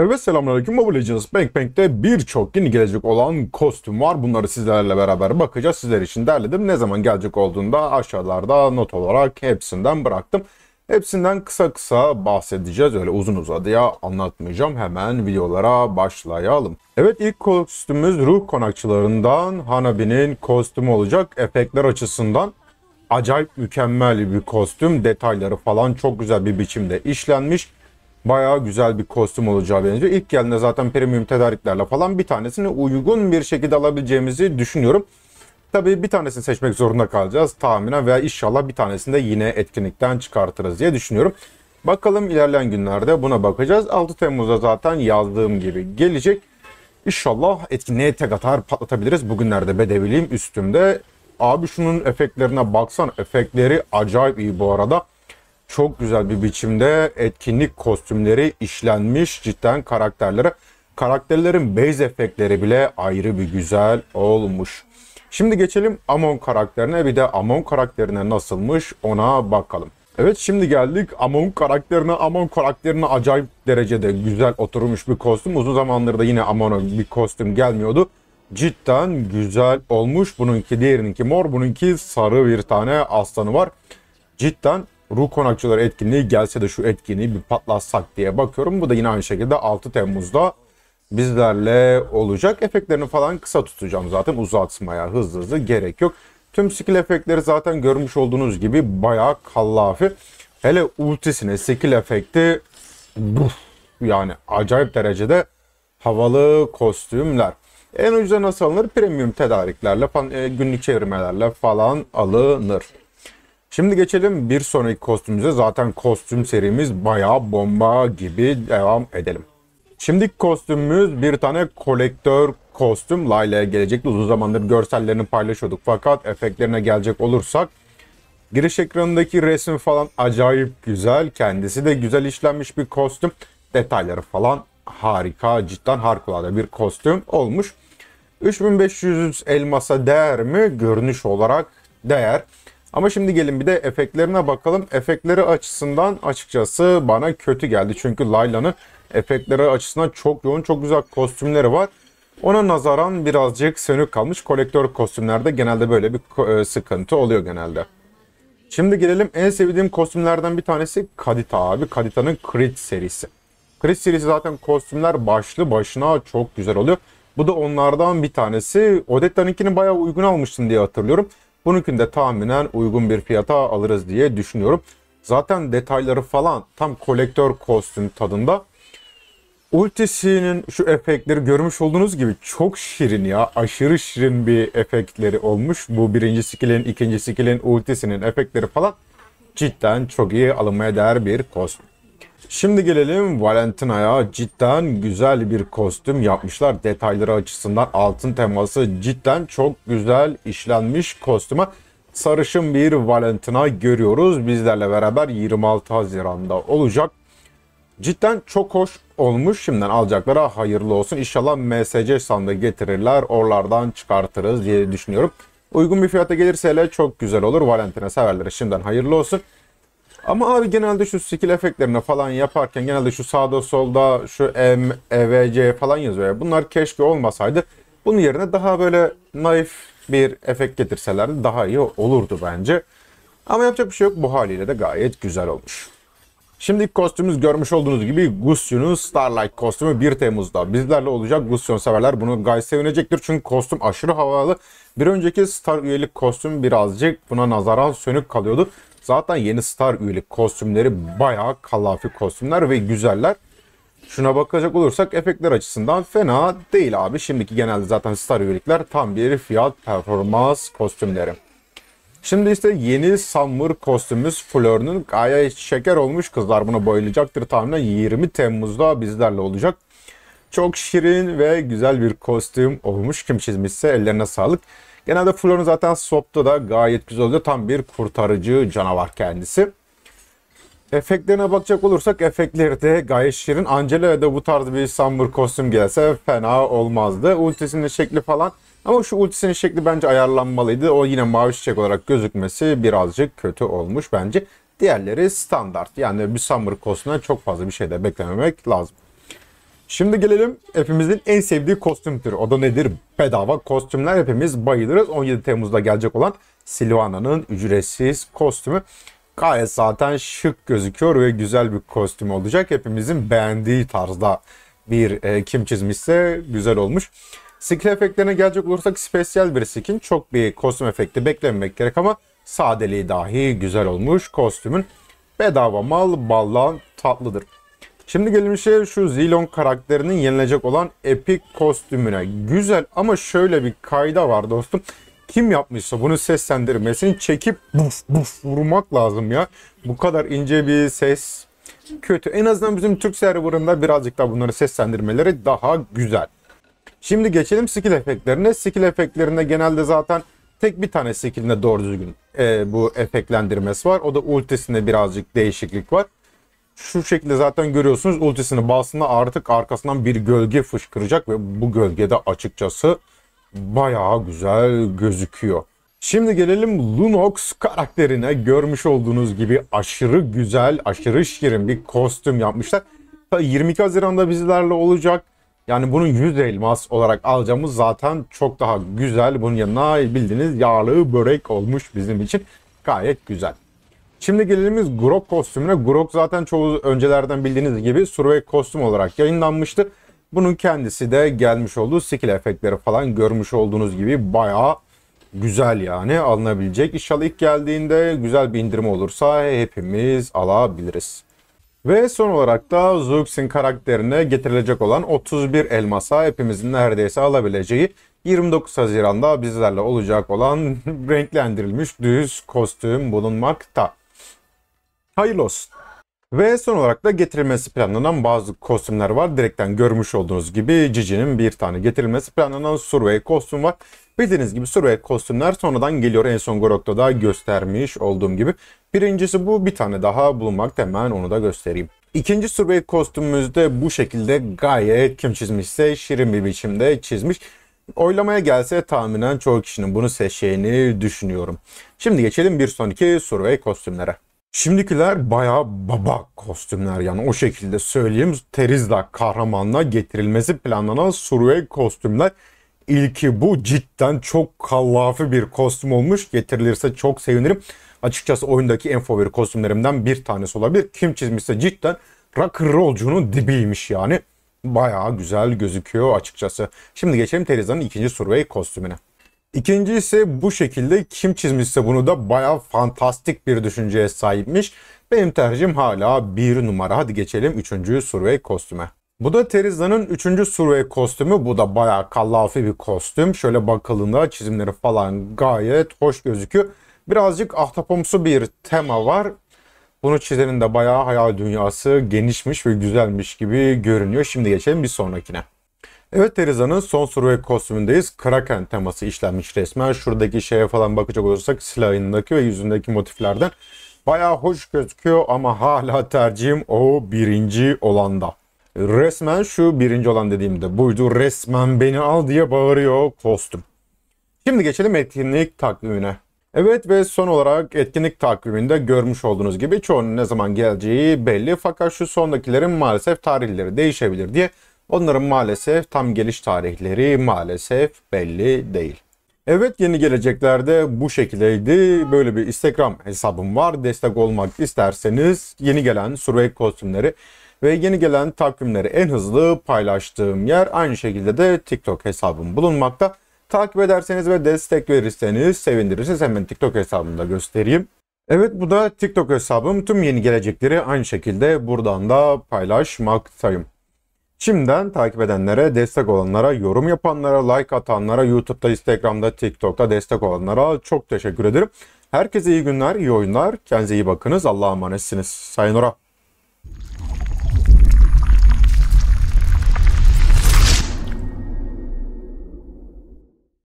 Evet selamünaleyküm Mobile Legends Bank Bank'te birçok yeni gelecek olan kostüm var. Bunları sizlerle beraber bakacağız. Sizler için derledim. Ne zaman gelecek olduğunda aşağılarda not olarak hepsinden bıraktım. Hepsinden kısa kısa bahsedeceğiz. Öyle uzun uzadıya anlatmayacağım. Hemen videolara başlayalım. Evet ilk kostümümüz ruh konakçılarından Hanabi'nin kostümü olacak. Efektler açısından acayip mükemmel bir kostüm. Detayları falan çok güzel bir biçimde işlenmiş bayağı güzel bir kostüm olacağı benziyor. İlk geldiğinde zaten premium tedariklerle falan bir tanesini uygun bir şekilde alabileceğimizi düşünüyorum. Tabii bir tanesini seçmek zorunda kalacağız tahminen veya inşallah bir tanesini de yine etkinlikten çıkartırız diye düşünüyorum. Bakalım ilerleyen günlerde buna bakacağız. 6 Temmuz'da zaten yazdığım gibi gelecek. İnşallah etkinliğe tek atar patlatabiliriz. Bugünlerde bedeviliyim üstümde. Abi şunun efektlerine baksan. Efektleri acayip iyi bu arada çok güzel bir biçimde etkinlik kostümleri işlenmiş cidden karakterlere. Karakterlerin base efektleri bile ayrı bir güzel olmuş. Şimdi geçelim Amon karakterine bir de Amon karakterine nasılmış ona bakalım. Evet şimdi geldik Amon karakterine. Amon karakterine acayip derecede güzel oturmuş bir kostüm. Uzun zamandır da yine Amon'a bir kostüm gelmiyordu. Cidden güzel olmuş. Bununki diğerininki mor, bununki sarı bir tane aslanı var. Cidden Ruh Konakçıları etkinliği gelse de şu etkinliği bir patlatsak diye bakıyorum. Bu da yine aynı şekilde 6 Temmuz'da bizlerle olacak. Efektlerini falan kısa tutacağım zaten uzatmaya hızlı hızlı gerek yok. Tüm skill efektleri zaten görmüş olduğunuz gibi bayağı kallafi. Hele ultisine skill efekti buf, yani acayip derecede havalı kostümler. En ucuza nasıl alınır? Premium tedariklerle, falan, e, günlük çevirmelerle falan alınır. Şimdi geçelim bir sonraki kostümümüze. Zaten kostüm serimiz bayağı bomba gibi devam edelim. Şimdiki kostümümüz bir tane kolektör kostüm. Layla'ya gelecekti. Uzun zamandır görsellerini paylaşıyorduk. Fakat efektlerine gelecek olursak giriş ekranındaki resim falan acayip güzel. Kendisi de güzel işlenmiş bir kostüm. Detayları falan harika. Cidden harikulade bir kostüm olmuş. 3500 elmasa değer mi? Görünüş olarak değer. Ama şimdi gelin bir de efektlerine bakalım. Efektleri açısından açıkçası bana kötü geldi. Çünkü Layla'nın efektleri açısından çok yoğun, çok güzel kostümleri var. Ona nazaran birazcık sönük kalmış. Kolektör kostümlerde genelde böyle bir e, sıkıntı oluyor genelde. Şimdi gelelim en sevdiğim kostümlerden bir tanesi Kadita abi. Kadita'nın Creed serisi. Creed serisi zaten kostümler başlı başına çok güzel oluyor. Bu da onlardan bir tanesi. Odetta'nınkini bayağı uygun almıştım diye hatırlıyorum de tahminen uygun bir fiyata alırız diye düşünüyorum. Zaten detayları falan tam kolektör kostüm tadında. Ultisinin şu efektleri görmüş olduğunuz gibi çok şirin ya. Aşırı şirin bir efektleri olmuş. Bu birinci skillin, ikinci skillin, ultisinin efektleri falan cidden çok iyi alınmaya değer bir kostüm. Şimdi gelelim Valentina'ya. Cidden güzel bir kostüm yapmışlar. Detayları açısından altın teması cidden çok güzel işlenmiş kostüme. Sarışın bir Valentina görüyoruz. Bizlerle beraber 26 Haziran'da olacak. Cidden çok hoş olmuş. Şimdiden alacaklara hayırlı olsun. İnşallah MSC sandığı getirirler. Oralardan çıkartırız diye düşünüyorum. Uygun bir fiyata gelirse hele çok güzel olur. Valentina severlere şimdiden hayırlı olsun. Ama abi genelde şu skill efektlerine falan yaparken genelde şu sağda solda şu M, E, V, C falan yazıyor. Bunlar keşke olmasaydı. Bunun yerine daha böyle naif bir efekt getirselerdi daha iyi olurdu bence. Ama yapacak bir şey yok. Bu haliyle de gayet güzel olmuş. Şimdi kostümümüz görmüş olduğunuz gibi Gustyon'un Starlight kostümü 1 Temmuz'da bizlerle olacak. Gustyon severler bunu gayet sevinecektir çünkü kostüm aşırı havalı. Bir önceki Star üyelik kostümü birazcık buna nazaran sönük kalıyordu. Zaten yeni Star üyelik kostümleri bayağı kalafi kostümler ve güzeller. Şuna bakacak olursak efektler açısından fena değil abi. Şimdiki genelde zaten Star üyelikler tam bir fiyat performans kostümleri. Şimdi işte yeni summer kostümümüz Flör'nün gayet şeker olmuş kızlar bunu boylayacaktır tahminen 20 Temmuz'da bizlerle olacak. Çok şirin ve güzel bir kostüm olmuş. Kim çizmişse ellerine sağlık. Genelde Flor'un zaten Sop'ta da gayet güzel oluyor. Tam bir kurtarıcı canavar kendisi. Efektlerine bakacak olursak efektleri de gayet şirin. Angela'ya da bu tarz bir Summer kostüm gelse fena olmazdı. Ultisinin şekli falan ama şu ultisinin şekli bence ayarlanmalıydı. O yine mavi çiçek olarak gözükmesi birazcık kötü olmuş bence. Diğerleri standart. Yani bir Summer kostümüne çok fazla bir şey de beklememek lazım. Şimdi gelelim hepimizin en sevdiği kostüm türü. O da nedir? Bedava kostümler hepimiz bayılırız. 17 Temmuz'da gelecek olan Silvana'nın ücretsiz kostümü. Gayet zaten şık gözüküyor ve güzel bir kostüm olacak. Hepimizin beğendiği tarzda bir e, kim çizmişse güzel olmuş. Skin efektlerine gelecek olursak spesiyel bir skin. Çok bir kostüm efekti beklememek gerek ama sadeliği dahi güzel olmuş kostümün. Bedava mal ballan tatlıdır. Şimdi gelin şey şu Zilon karakterinin yenilecek olan Epic kostümüne. Güzel ama şöyle bir kayda var dostum. Kim yapmışsa bunu seslendirmesini çekip buf buf vurmak lazım ya. Bu kadar ince bir ses kötü. En azından bizim Türk serverında birazcık daha bunları seslendirmeleri daha güzel. Şimdi geçelim skill efektlerine. Skill efektlerinde genelde zaten tek bir tane skillinde doğru düzgün e, bu efektlendirmesi var. O da ultisinde birazcık değişiklik var. Şu şekilde zaten görüyorsunuz ultisini bastığında artık arkasından bir gölge fışkıracak ve bu gölgede açıkçası bayağı güzel gözüküyor. Şimdi gelelim Lunox karakterine. Görmüş olduğunuz gibi aşırı güzel, aşırı şirin bir kostüm yapmışlar. 22 Haziran'da bizlerle olacak. Yani bunun 100 elmas olarak alacağımız zaten çok daha güzel. Bunun yanına bildiğiniz yağlı börek olmuş bizim için. Gayet güzel. Şimdi gelelim Grok kostümüne. Grok zaten çoğu öncelerden bildiğiniz gibi Survey kostüm olarak yayınlanmıştı. Bunun kendisi de gelmiş olduğu skill efektleri falan görmüş olduğunuz gibi bayağı güzel yani alınabilecek. İnşallah ilk geldiğinde güzel bir indirim olursa hepimiz alabiliriz. Ve son olarak da Zoox'in karakterine getirilecek olan 31 elmasa hepimizin neredeyse alabileceği 29 Haziran'da bizlerle olacak olan renklendirilmiş düz kostüm bulunmakta. Hayırlı olsun. Ve son olarak da getirilmesi planlanan bazı kostümler var. Direkten görmüş olduğunuz gibi Cici'nin bir tane getirilmesi planlanan Survey kostüm var. Bildiğiniz gibi silüet kostümler sonradan geliyor en son Gorok'ta da göstermiş olduğum gibi. Birincisi bu bir tane daha bulunmak hemen onu da göstereyim. İkinci survey kostümümüzde bu şekilde gayet kim çizmişse şirin bir biçimde çizmiş. Oylamaya gelse tahminen çoğu kişinin bunu seçeceğini düşünüyorum. Şimdi geçelim bir sonraki survey kostümlere. Şimdikiler baya baba kostümler yani o şekilde söyleyeyim Terizla kahramanla getirilmesi planlanan survey kostümler ilki bu. Cidden çok kallafi bir kostüm olmuş. Getirilirse çok sevinirim. Açıkçası oyundaki en favori kostümlerimden bir tanesi olabilir. Kim çizmişse cidden rock rollcunun dibiymiş yani. Bayağı güzel gözüküyor açıkçası. Şimdi geçelim Teriza'nın ikinci Survey kostümüne. İkinci ise bu şekilde kim çizmişse bunu da baya fantastik bir düşünceye sahipmiş. Benim tercihim hala bir numara. Hadi geçelim üçüncü Survey kostüme. Bu da Teriza'nın 3. Survey kostümü. Bu da bayağı kallafi bir kostüm. Şöyle bakıldığında çizimleri falan gayet hoş gözüküyor. Birazcık ahtapomsu bir tema var. Bunu çizenin de bayağı hayal dünyası genişmiş ve güzelmiş gibi görünüyor. Şimdi geçelim bir sonrakine. Evet Teriza'nın son Survey kostümündeyiz. Kraken teması işlenmiş resmen. Şuradaki şeye falan bakacak olursak silahındaki ve yüzündeki motiflerden bayağı hoş gözüküyor ama hala tercihim o birinci olanda. Resmen şu birinci olan dediğimde buydu. Resmen beni al diye bağırıyor kostüm. Şimdi geçelim etkinlik takvimine. Evet ve son olarak etkinlik takviminde görmüş olduğunuz gibi çoğunun ne zaman geleceği belli fakat şu sondakilerin maalesef tarihleri değişebilir diye onların maalesef tam geliş tarihleri maalesef belli değil. Evet yeni geleceklerde bu şekildeydi. Böyle bir Instagram hesabım var. Destek olmak isterseniz yeni gelen Survey kostümleri ve yeni gelen takvimleri en hızlı paylaştığım yer aynı şekilde de TikTok hesabım bulunmakta. Takip ederseniz ve destek verirseniz sevindirirseniz hemen TikTok hesabımda göstereyim. Evet bu da TikTok hesabım. Tüm yeni gelecekleri aynı şekilde buradan da paylaşmaktayım. Şimdiden takip edenlere, destek olanlara, yorum yapanlara, like atanlara, YouTube'da, Instagram'da, TikTok'ta destek olanlara çok teşekkür ederim. Herkese iyi günler, iyi oyunlar. Kendinize iyi bakınız. Allah'a emanetsiniz. Sayın Orhan.